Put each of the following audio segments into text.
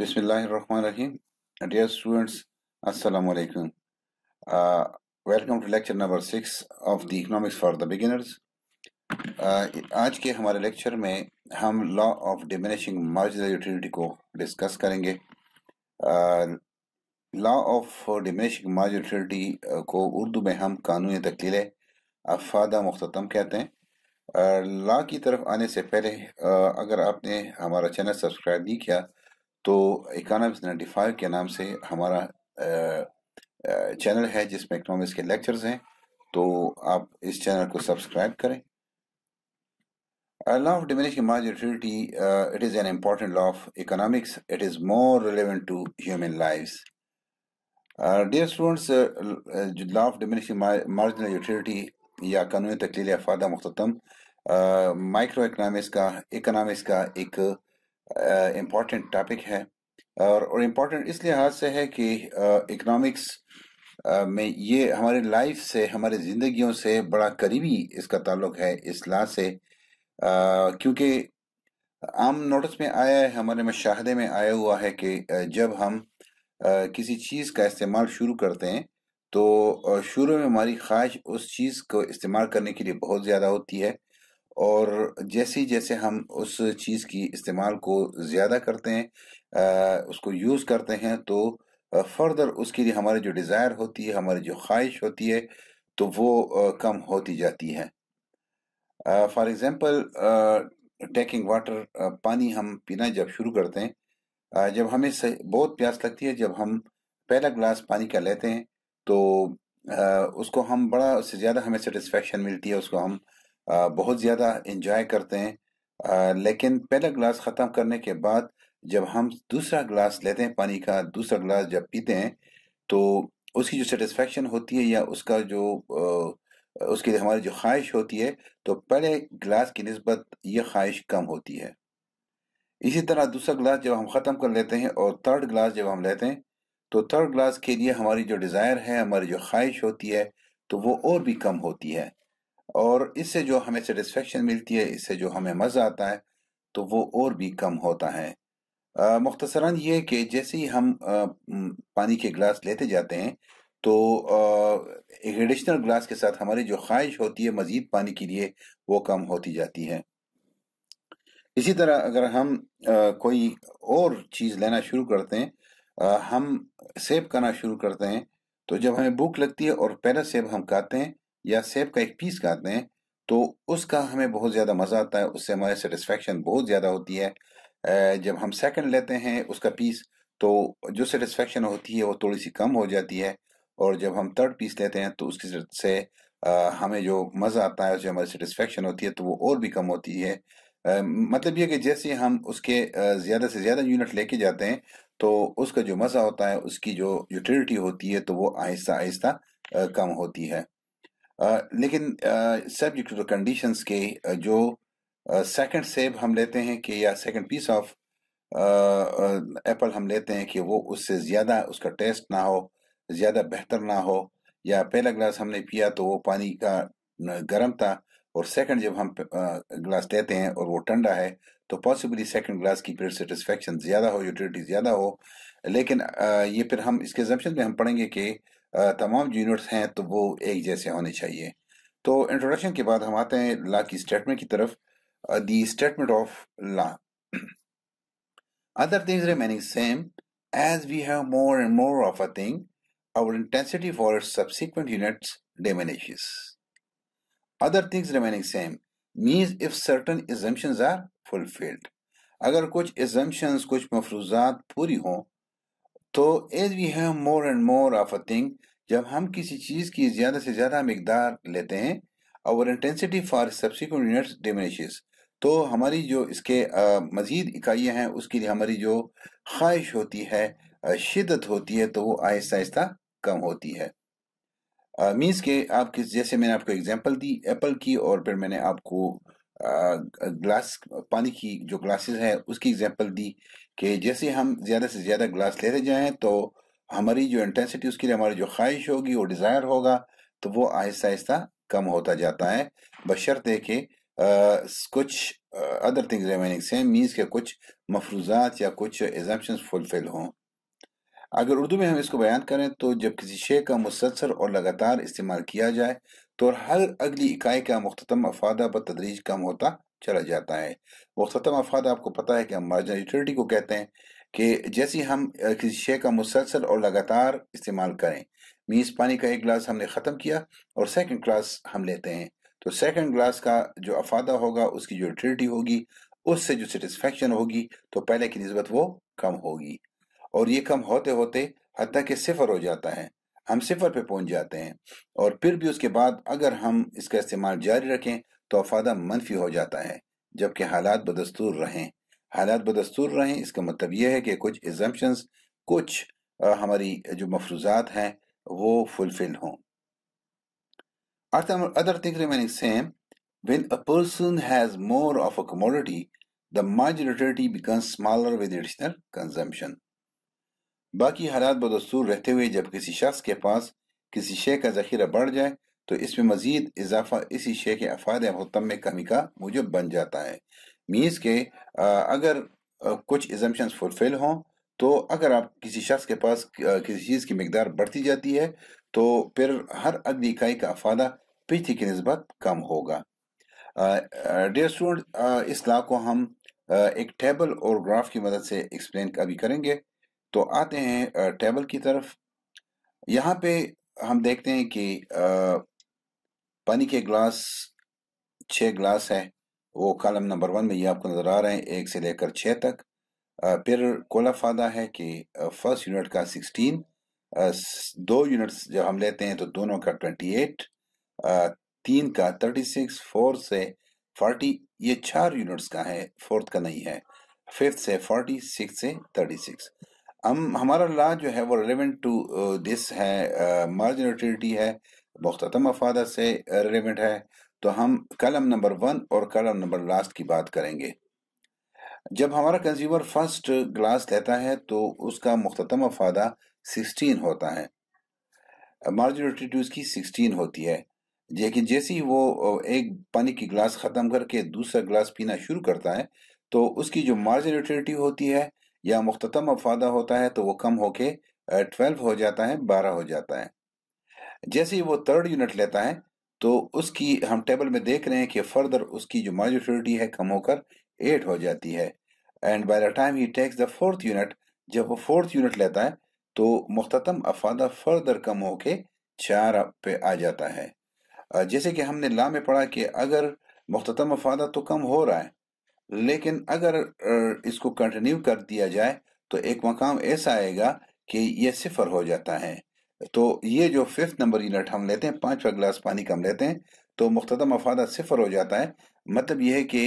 Bismillahirrahmanirrahim. Dear students Assalamu alaikum. Uh, welcome to lecture number six of the economics for the uh, आज के हमारे lecture में हम law of diminishing marginal utility को discuss करेंगे law of diminishing marginal utility को उर्दू में हम कानूनी तकलील अफादा मुख्तम कहते हैं लॉ uh, की तरफ आने से पहले uh, अगर आपने हमारा चैनल सब्सक्राइब नहीं किया तो इकोनॉमिक्स नाइन्टी फाइव के नाम से हमारा चैनल है जिसमें इकोनॉमिक्स के लेक्चर्स हैं तो आप इस चैनल को सब्सक्राइब करें law of diminishing marginality it is an important law of economics it is more relevant to human life dear students law of diminishing marginal utility या कानूनी तकलील अफादा मुख्तम माइक्रो इकनॉमिक्स का इकोनॉमिक्स का एक इम्पॉर्टेंट टॉपिक है और और इम्पॉर्टेंट इस लिहाज से है कि इकनॉमिक्स में ये हमारे लाइफ से हमारे ज़िंदगियों से बड़ा करीबी इसका ताल्लुक है इस लाह से क्योंकि आम नोटिस में आया है हमारे मशाहदे में आया हुआ है कि जब हम किसी चीज़ का इस्तेमाल शुरू करते हैं तो शुरू में हमारी ख्वाहिश उस चीज़ को इस्तेमाल करने के लिए बहुत ज़्यादा होती है और जैसे जैसे हम उस चीज़ की इस्तेमाल को ज़्यादा करते हैं उसको यूज़ करते हैं तो फर्दर उसके लिए हमारी जो डिज़ायर होती है हमारी जो ख्वाहिश होती है तो वो कम होती जाती है फॉर एग्ज़ाम्पल टेकिंग वाटर पानी हम पीना जब शुरू करते हैं जब हमें बहुत प्यास लगती है जब हम पहला ग्लास पानी का लेते हैं तो उसको हम बड़ा उससे ज़्यादा हमें सेटिस्फेक्शन मिलती है उसको हम बहुत ज़्यादा इंजॉय करते हैं लेकिन पहला गिलास ख़त्म करने के बाद जब हम दूसरा गिलास लेते हैं पानी का दूसरा गिलास जब पीते हैं तो उसकी जो सेटिस्फेक्शन होती है या उसका जो उसकी हमारी जो ख्वाहिश होती है तो पहले गिलास की नस्बत यह ख्वाहिश कम होती है इसी तरह दूसरा गिलास जब हम ख़त्म कर लेते हैं और थर्ड गिलास जब हम लेते हैं तो थर्ड गिलास के लिए हमारी जो डिज़ायर है हमारी जो ख्वाहिश होती है तो वो और भी कम होती है और इससे जो हमें सेटिस्फेक्शन मिलती है इससे जो हमें मज़ा आता है तो वो और भी कम होता है मुख्तसरा ये कि जैसे ही हम आ, पानी के गिलास लेते जाते हैं तो एक एडिशनल ग्लास के साथ हमारी जो ख्वाहिश होती है मज़ीद पानी के लिए वो कम होती जाती है इसी तरह अगर हम आ, कोई और चीज़ लेना शुरू करते हैं आ, हम सेब करना शुरू करते हैं तो जब हमें भूख लगती है और पहला सेब हम खाते हैं या सेब का एक पीस खाते हैं तो उसका हमें बहुत ज़्यादा मज़ा आता है उससे हमारे सेटिस्फेक्शन बहुत ज़्यादा होती है जब हम सेकंड लेते हैं उसका पीस तो जो सेटिस्फेक्शन होती है वो थोड़ी सी कम हो जाती है और जब हम थर्ड पीस लेते हैं तो उसकी से हमें जो मज़ा आता है उससे हमारी सेटिस्फेक्शन होती है तो वो और भी कम होती है मतलब ये कि जैसे हम उसके ज़्यादा से ज़्यादा यूनिट लेके जाते हैं तो उसका जो मज़ा होता है उसकी जो यूटिलिटी होती है तो वो आहिस्ता आहिस्ता कम होती है लेकिन सब्जेक्ट टू कंडीशन के जो सेकेंड सेब हम लेते हैं कि या सेकेंड पीस ऑफ एप्पल हम लेते हैं कि वो उससे ज़्यादा उसका टेस्ट ना हो ज़्यादा बेहतर ना हो या पहला गिलास हमने पिया तो वो पानी का गर्म था और सेकंड जब हम गिलास लेते हैं और वो ठंडा है तो पॉसिबली सेकंड गिलास की फिर सेटिस्फेक्शन ज़्यादा हो यूटिलिटी ज़्यादा हो लेकिन ये फिर हम इसके जम्पन में हम पढ़ेंगे कि तमाम जो यूनिट्स हैं तो वो एक जैसे होने चाहिए तो इंट्रोडक्शन के बाद हम आते हैं ला की स्टेटमेंट की तरफ the statement of law other things remaining same as we have more and more of a thing our intensity for subsequent units diminishes other things remaining same means if certain assumptions are fulfilled अगर कुछ assumptions कुछ मफरूजात पूरी हों तो as we have more and more of a thing जब हम किसी चीज की ज्यादा से ज्यादा मकदार लेते हैं और intensity for subsequent units diminishes तो हमारी जो इसके मजीद इकाइयाँ हैं उसके लिए हमारी जो ख्वाहिश होती है शिदत होती है तो वो आहिस्ता आहिस्ता कम होती है मीन्स के आप किस जैसे मैंने आपको एग्जांपल दी एप्पल की और फिर मैंने आपको ग्लास पानी की जो ग्लासेस है उसकी एग्जांपल दी कि जैसे हम ज़्यादा से ज़्यादा ग्लास लेते जाएं तो हमारी जो इंटेंसिटी उसके लिए हमारी जो ख्वाहिश होगी वो डिज़ायर होगा तो वो आहिस्ता आहिस्ता कम होता जाता है बशर्ते कि कुछ other things remaining same means के कुछ मफरूजात या कुछ एग्जाम्पन्स फुलफिल हों अगर उर्दू में हम इसको बयान करें तो जब किसी शे का मुसलसर और लगातार इस्तेमाल किया जाए तो हर अगली इकाई का मुख्तम अफादा ब तदरीज कम होता चला जाता है वो ख़त्म अफाद आपको पता है कि हम मार्जिनल यूटिलिटी को कहते हैं कि जैसे हम किसी शे का मुसलसल और लगातार इस्तेमाल करें मीस पानी का एक गिलास हमने ख़त्म किया और सेकेंड ग्लास हम लेते हैं तो सेकेंड ग्लास का जो अफादा होगा उसकी जो यूटिलिटी होगी उससे जो सेटिस्फेक्शन होगी तो पहले की नस्बत वो कम होगी और ये कम होते होते हती कि सिफर हो जाता है हम सिफर पे पहुंच जाते हैं और फिर भी उसके बाद अगर हम इसका इस्तेमाल जारी रखें तोहफादा मनफी हो जाता है जबकि हालात बदस्तूर रहें हालात बदस्तूर रहें इसका मतलब यह है कि कुछ एजम्पन्स कुछ हमारी जो मफरूजात हैं वो फुलफिल हों other thing remaining same when a person has more of a commodity the marginality become smaller with additional consumption बाकी हालात बदस्तूर रहते हुए जब किसी शख्स के पास किसी शे का जखीरा बढ़ जाए तो इसमें मजीद इजाफा इसी शे के अफाद मुतम में कमी का मूजब बन जाता है मीन्स के अगर कुछ एजम्पन्स फुलफिल हों तो अगर आप किसी शख्स के पास किसी चीज़ की मकदार बढ़ती जाती है तो फिर हर अगली इकाई का अफादा पिछली की नस्बत कम होगा डेयर स्टूडेंट इस ला को हम एक टेबल और ग्राफ की मदद से एक्सप्लेन अभी करेंगे तो आते हैं टेबल की तरफ यहाँ पे हम देखते हैं कि पानी के ग्लास छः ग्लास हैं वो कॉलम नंबर वन में ये आपको नज़र आ रहे हैं एक से लेकर छः तक फिर कोला फादा है कि फर्स्ट यूनिट का सिक्सटीन दो यूनिट्स जब हम लेते हैं तो दोनों का ट्वेंटी एट तीन का थर्टी सिक्स फोर से फोर्टी ये चार यूनिट्स का है फोर्थ का नहीं है फिफ्थ से फोर्टी सिक्स से थर्टी सिक्स हम हमारा ला जो है वो रिलेवेंट टू दिस है मार्जिन uh, है मुख्तम मफाद से रिलेवेंट uh, है तो हम कलम नंबर वन और कलम नंबर लास्ट की बात करेंगे जब हमारा कंज्यूमर फर्स्ट ग्लास लेता है तो उसका मुख्तम अफादा सिक्सटीन होता है मार्जिन टू उसकी सिक्सटीन होती है लेकिन जैसे ही वो uh, एक पानी की गिलास ख़त्म करके दूसरा गिलास पीना शुरू करता है तो उसकी जो मार्जोरिटी होती है या मुख्तम अफादा होता है तो वो कम होके ट्वेल्व uh, हो जाता है बारह हो जाता है जैसे ही वो थर्ड यूनिट लेता है तो उसकी हम टेबल में देख रहे हैं कि फर्दर उसकी जो मेजोरिटी है कम होकर एट हो जाती है and by the time he takes the fourth unit जब वो फोर्थ यूनिट लेता है तो मुख्तम अफादा फर्दर कम होके चार पे आ जाता है जैसे कि हमने ला में पढ़ा कि अगर मुख्तम अफादा तो कम हो रहा है लेकिन अगर इसको कंटिन्यू कर दिया जाए तो एक मकाम ऐसा आएगा कि यह सिफर हो जाता है तो ये जो फिफ्थ नंबर यूनिट हम लेते हैं पाँचवा गिलास पानी कम लेते हैं तो मुख्तम अफादा सिफर हो जाता है मतलब यह है कि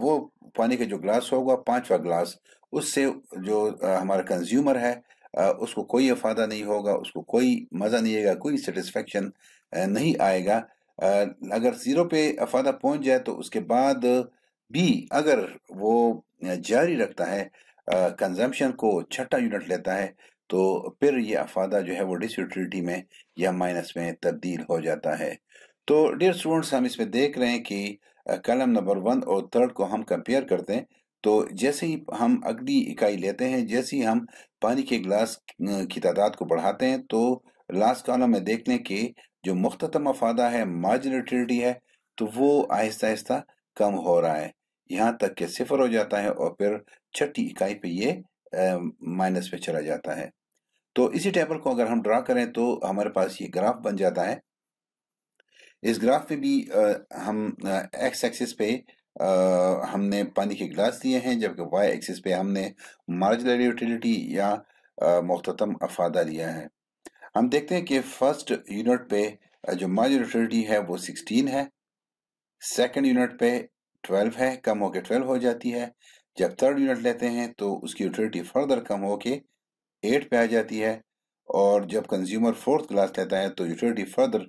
वो पानी का जो गिलास होगा पाँचवा गिलास उससे जो हमारा कंज्यूमर है उसको कोई अफादा नहीं होगा उसको कोई मज़ा नहीं आएगा कोई सेटिस्फेक्शन नहीं आएगा अगर ज़ीरो पे अफादा पहुंच जाए तो उसके बाद भी अगर वो जारी रखता है कंजम्पशन को छठा यूनिट लेता है तो फिर ये अफादा जो है वो डिस में या माइनस में तब्दील हो जाता है तो डियर स्टूडेंट्स हम इसमें देख रहे हैं कि कलम नंबर वन और थर्ड को हम कंपेयर करते हैं तो जैसे ही हम अगली इकाई लेते हैं जैसे ही हम पानी के गिलास की तादाद को बढ़ाते हैं तो लास्ट कॉलम में देख लें कि जो मुख्तम अफादा है मार्जिनिटी है तो वो आहिस्ता आहिस्ता कम हो रहा है यहाँ तक कि सिफर हो जाता है और फिर छठी इकाई पे ये माइनस पे चला जाता है तो इसी टेबल को अगर हम ड्रा करें तो हमारे पास ये ग्राफ बन जाता है इस ग्राफ पे भी आ, हम एक्स एक्सिस पे आ, हमने पानी के गिलास दिए हैं जबकि वाई एक्सिस पे हमने मार्जिनल यूटिलिटी या मोहतम अफादा लिया है हम देखते हैं कि फर्स्ट यूनिट पे जो मार्जिनल यूटिलिटी है वो सिक्सटीन है सेकेंड यूनिट पे ट्वेल्व है कम होकर ट्वेल्व हो जाती है जब थर्ड यूनिट लेते हैं तो उसकी यूटिलिटी फर्दर कम होके एट पे आ जाती है और जब कंज्यूमर फोर्थ क्लास लेता है तो यूटिलिटी फर्दर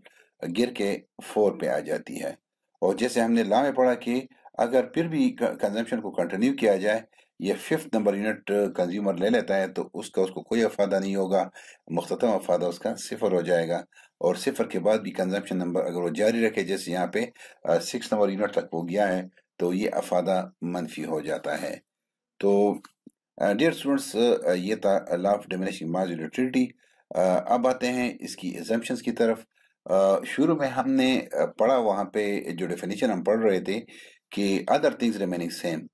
गिर के फोर पे आ जाती है और जैसे हमने ला में पढ़ा कि अगर फिर भी कंजम्पशन को कंटिन्यू किया जाए या फिफ्थ नंबर यूनिट कंज्यूमर ले लेता है तो उसका उसको कोई अफादा नहीं होगा मुख्तम अफादा उसका सिफर हो जाएगा और सिफर के बाद भी कंजम्पशन नंबर अगर वो जारी रखे जैसे यहाँ पे सिक्स नंबर यूनिट तक वो गया है तो ये अफादा मनफी हो जाता है तो डियर स्टूडेंट्स ये था लॉ ऑफ डिमिनिशिंग मॉड्यूलेटिविटी अब आते हैं इसकी एजम्पन्स की तरफ शुरू में हमने पढ़ा वहाँ पे जो डेफिनेशन हम पढ़ रहे थे कि अदर थिंग्स रिमेनिंग सेम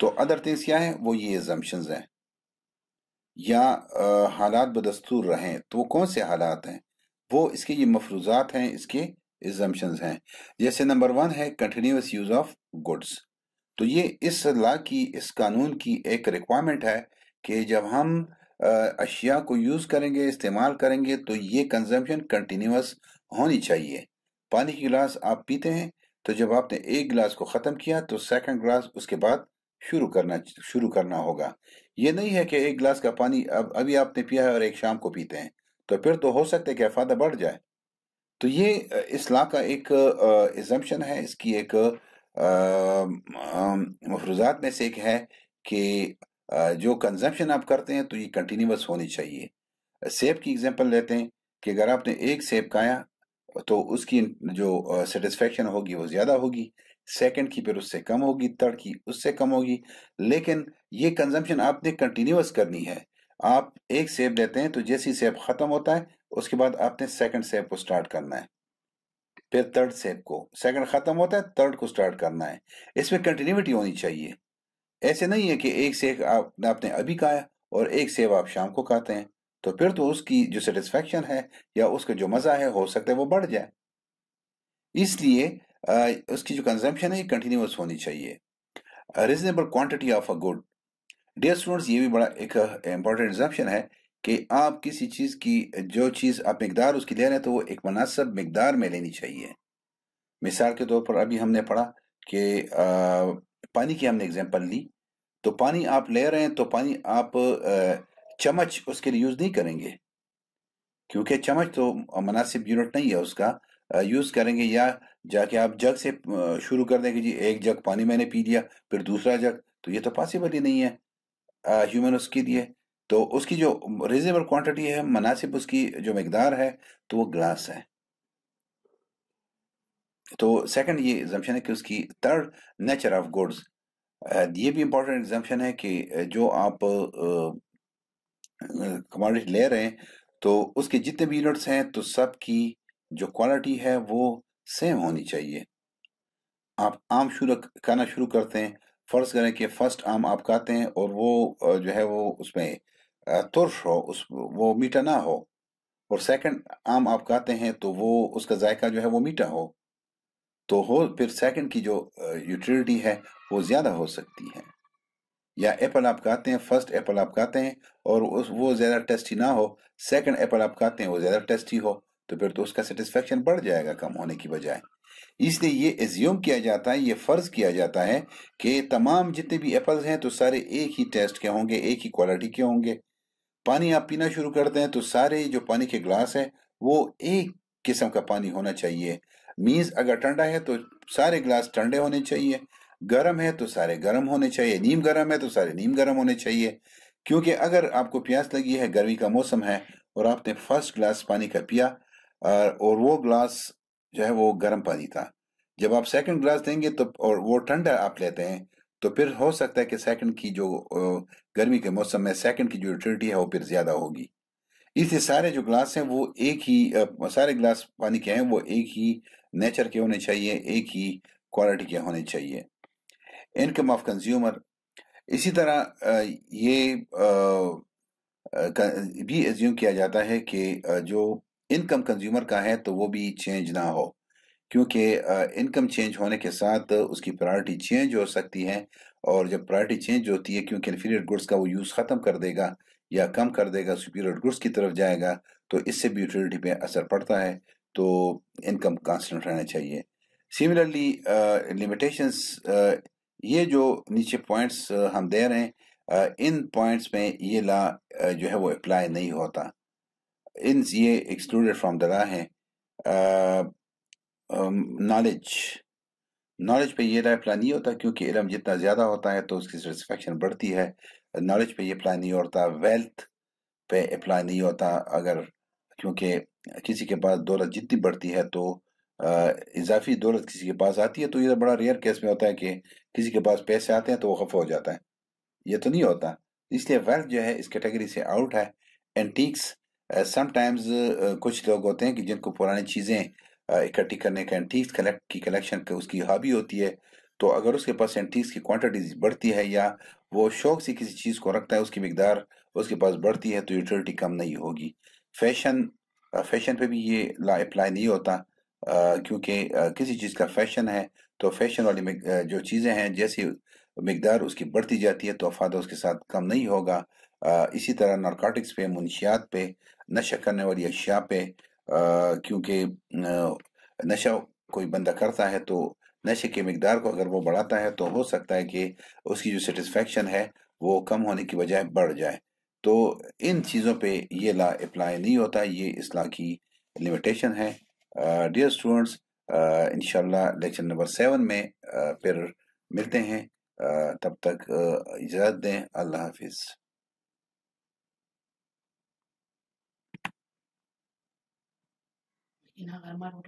तो अदर थिंग्स क्या है वो ये एजम्पन्स हैं या हालात बदस्तूर रहें तो वो कौन से हालात हैं वो इसके ये मफरूजात हैं इसके एजम्पन्स हैं जैसे नंबर वन है कंटिन्यूस यूज ऑफ गुड्स तो ये इस ला की इस कानून की एक रिक्वायरमेंट है कि जब हम अशिया को यूज़ करेंगे इस्तेमाल करेंगे तो ये कंजम्पशन कंटिन्यूस होनी चाहिए पानी की गिलास आप पीते हैं तो जब आपने एक गिलास को ख़त्म किया तो सेकंड गिलास उसके बाद शुरू करना शुरू करना होगा ये नहीं है कि एक गिलास का पानी अब अभी आपने पिया है और एक शाम को पीते हैं तो फिर तो हो सकता है कि अफादा बढ़ जाए तो ये इस ला का एक एग्जम्पन है इसकी एक मफरूजात में से एक है कि जो कंजम्पशन आप करते हैं तो ये कंटिन्यूस होनी चाहिए सेब की एग्जाम्पल लेते हैं कि अगर आपने एक सेब खाया तो उसकी जो सेटिस्फेक्शन होगी वो ज़्यादा होगी सेकंड की फिर उससे कम होगी थर्ड की उससे कम होगी लेकिन ये कंजम्पशन आपने कंटिन्यूस करनी है आप एक सेब लेते हैं तो जैसी सेब ख़त्म होता है उसके बाद आपने सेकंड सेप को स्टार्ट करना है फिर थर्ड सेप को सेकंड खत्म होता है थर्ड को स्टार्ट करना है इसमें कंटिन्यूटी होनी चाहिए ऐसे नहीं है कि एक सेब आप, आपने अभी खाया और एक सेब आप शाम को खाते हैं तो फिर तो उसकी जो सेटिस्फेक्शन है या उसका जो मज़ा है हो सकता है वो बढ़ जाए इसलिए उसकी जो कंजम्पशन है ये कंटिन्यूस होनी चाहिए reasonable quantity of a good dear students ये भी बड़ा एक इम्पॉर्टेंट एग्जाम्पन है कि आप किसी चीज़ की जो चीज़ आप मकदार उसकी ले रहे हैं तो वो एक मुनासब मकदार में लेनी चाहिए मिसाल के तौर पर अभी हमने पढ़ा कि पानी की हमने एग्जांपल ली तो पानी आप ले रहे हैं तो पानी आप चम्मच उसके लिए यूज़ नहीं करेंगे क्योंकि चम्मच तो मुनासिब यूनिट नहीं है उसका यूज़ करेंगे या जाके आप जग से शुरू कर देंगे जी एक जग पानी मैंने पी लिया फिर दूसरा जग तो ये तो पॉसिबल ही नहीं है ह्यूमन उसके लिए तो उसकी जो रिजनेबल क्वांटिटी है मुनासिब उसकी जो मकदार है तो वो ग्लास है तो सेकंड ये एग्जाम्पन है कि उसकी थर्ड नेचर ऑफ गुड्स ये भी इम्पोर्टेंट एग्जाम्पन है कि जो आप कमोडिटी ले रहे हैं तो उसके जितने भी यूनिट्स हैं तो सब की जो क्वालिटी है वो सेम होनी चाहिए आप आम शुरू करना शुरू करते हैं फ़र्ज़ करें कि फ़र्स्ट आम आप खाते हैं और वो जो है वो उसमें तुरश हो उस वो मीठा ना हो और सेकंड आम आप खाते हैं तो वो उसका जायका जो है वो मीठा हो तो हो फिर सेकंड की जो यूटिलिटी है वो ज़्यादा हो सकती है या एप्पल आप खाते हैं फर्स्ट एप्पल आप खाते हैं और उस वो ज़्यादा टेस्टी ना हो सेकंड एप्पल आप खाते हैं वो ज़्यादा टेस्टी हो तो फिर तो उसका सेटिस्फेक्शन बढ़ जाएगा कम होने की बजाय इसलिए ये एज्यूम किया जाता है ये फ़र्ज़ किया जाता है कि तमाम जितने भी एप्पल्स हैं तो सारे एक ही टेस्ट के होंगे एक ही क्वालिटी के होंगे पानी आप पीना शुरू कर दें तो सारे जो पानी के ग्लास हैं वो एक किस्म का पानी होना चाहिए मीन्स अगर ठंडा है तो सारे ग्लास ठंडे होने चाहिए गर्म है तो सारे गर्म होने चाहिए नीम गर्म है तो सारे नीम गर्म होने चाहिए क्योंकि अगर आपको प्यास लगी है गर्मी का मौसम है और आपने फर्स्ट ग्लास पानी का पिया और वो ग्लास जो है वो गर्म पानी था जब आप सेकंड ग्लास देंगे तो और वो ठंडा आप लेते हैं तो फिर हो सकता है कि सेकंड की जो गर्मी के मौसम में सेकंड की जो यूटिलिटी है वो फिर ज़्यादा होगी इसलिए सारे जो ग्लास हैं वो एक ही सारे ग्लास पानी के हैं वो एक ही नेचर के होने चाहिए एक ही क्वालिटी के होने चाहिए इनकम ऑफ कंज्यूमर इसी तरह ये भी एज्यूम किया जाता है कि जो इनकम कंज्यूमर का है तो वो भी चेंज ना हो क्योंकि इनकम चेंज होने के साथ उसकी प्रायोरिटी चेंज हो सकती है और जब प्रायोरिटी चेंज होती है क्योंकि इन्फीरियर गुड्स का वो यूज़ ख़त्म कर देगा या कम कर देगा सुपीरियर गुड्स की तरफ जाएगा तो इससे भी यूटिलिटी पे असर पड़ता है तो इनकम कांस्टेंट रहना चाहिए सिमिलरली लिमिटेशंस ये जो नीचे पॉइंट्स हम दे रहे हैं इन पॉइंट्स में ये ला जो है वो अप्लाई नहीं होता इन ये एक्सक्लूडेड फ्रॉम द ला है नॉलेज um, नॉलेज पे ये अप्लाई नहीं होता क्योंकि इलम जितना ज़्यादा होता है तो उसकी सेटिस्फेक्शन बढ़ती है नॉलेज पे ये अप्लाई नहीं होता वेल्थ पे अप्लाई नहीं होता अगर क्योंकि किसी के पास दौलत जितनी बढ़ती है तो इजाफी दौलत किसी के पास आती है तो ये बड़ा रेयर केस में होता है कि किसी के पास पैसे आते हैं तो वो खफा हो जाता है ये तो नहीं होता इसलिए वेल्थ जो है इस कैटेगरी से आउट है एंटीक्स समटाइम्स कुछ लोग होते हैं कि जिनको पुरानी चीज़ें इकट्ठी करने का एंटीक्स कलेक्ट की कलेक्शन के उसकी हॉबी होती है तो अगर उसके पास एंटीक्स की क्वांटिटीज बढ़ती है या वो शौक से किसी चीज़ को रखता है उसकी मकदार उसके पास बढ़ती है तो यूटिलिटी कम नहीं होगी फैशन फैशन पे भी ये अप्लाई नहीं होता क्योंकि किसी चीज़ का फैशन है तो फैशन वाली जो चीज़ें हैं जैसी मकदार उसकी बढ़ती जाती है तो अफादा उसके साथ कम नहीं होगा इसी तरह नारकाटिक्स पे मुनशियात पे नशा करने वाली अशिया पे क्योंकि नशा कोई बंदा करता है तो नशे की मकदार को अगर वो बढ़ाता है तो हो सकता है कि उसकी जो सेटिस्फेक्शन है वो कम होने की बजाय बढ़ जाए तो इन चीज़ों पे ये ला अप्लाई नहीं होता ये इस ला की लिमिटेशन है dear students in lecture number seven में फिर मिलते हैं तब तक इजाज़त दें अल्लाह हाफिज़ in her Alma Road